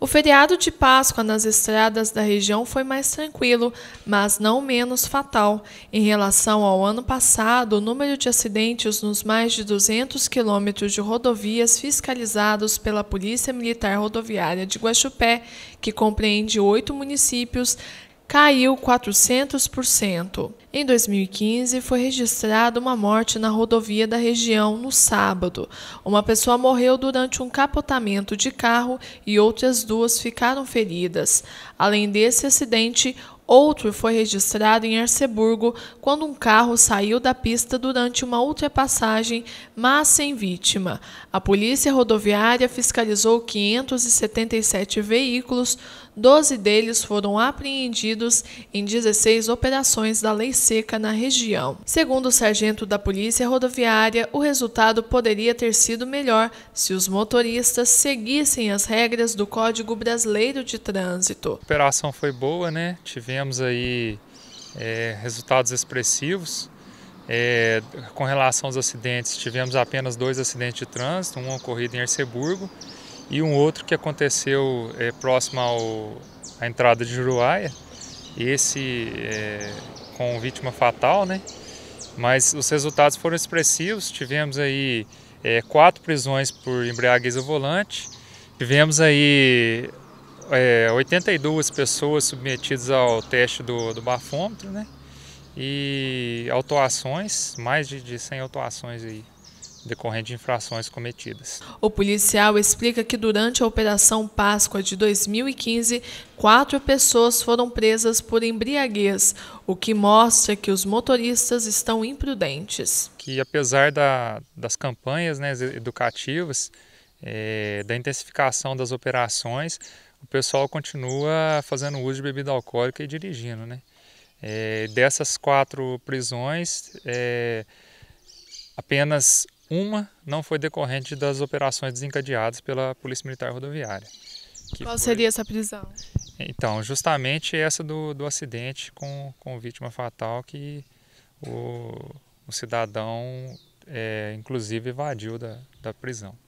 O feriado de Páscoa nas estradas da região foi mais tranquilo, mas não menos fatal. Em relação ao ano passado, o número de acidentes nos mais de 200 quilômetros de rodovias fiscalizados pela Polícia Militar Rodoviária de Guaxupé, que compreende oito municípios, caiu 400%. Em 2015, foi registrada uma morte na rodovia da região no sábado. Uma pessoa morreu durante um capotamento de carro e outras duas ficaram feridas. Além desse acidente, Outro foi registrado em Arceburgo quando um carro saiu da pista durante uma ultrapassagem, mas sem vítima. A Polícia Rodoviária fiscalizou 577 veículos, 12 deles foram apreendidos em 16 operações da Lei Seca na região. Segundo o sargento da Polícia Rodoviária, o resultado poderia ter sido melhor se os motoristas seguissem as regras do Código Brasileiro de Trânsito. A operação foi boa, né? Tivemos tivemos aí é, resultados expressivos. É, com relação aos acidentes, tivemos apenas dois acidentes de trânsito, um ocorrido em Erceburgo e um outro que aconteceu é, próximo ao, à entrada de Juruáia, esse é, com vítima fatal, né? Mas os resultados foram expressivos, tivemos aí é, quatro prisões por embriaguez ao volante, tivemos aí é, 82 pessoas submetidas ao teste do, do bafômetro, né? E autuações, mais de, de 100 autuações aí decorrente de infrações cometidas. O policial explica que durante a Operação Páscoa de 2015, quatro pessoas foram presas por embriaguez, o que mostra que os motoristas estão imprudentes. Que apesar da, das campanhas né, educativas, é, da intensificação das operações, o pessoal continua fazendo uso de bebida alcoólica e dirigindo, né? É, dessas quatro prisões, é, apenas uma não foi decorrente das operações desencadeadas pela Polícia Militar Rodoviária. Qual foi... seria essa prisão? Então, justamente essa do, do acidente com, com vítima fatal que o, o cidadão, é, inclusive, evadiu da, da prisão.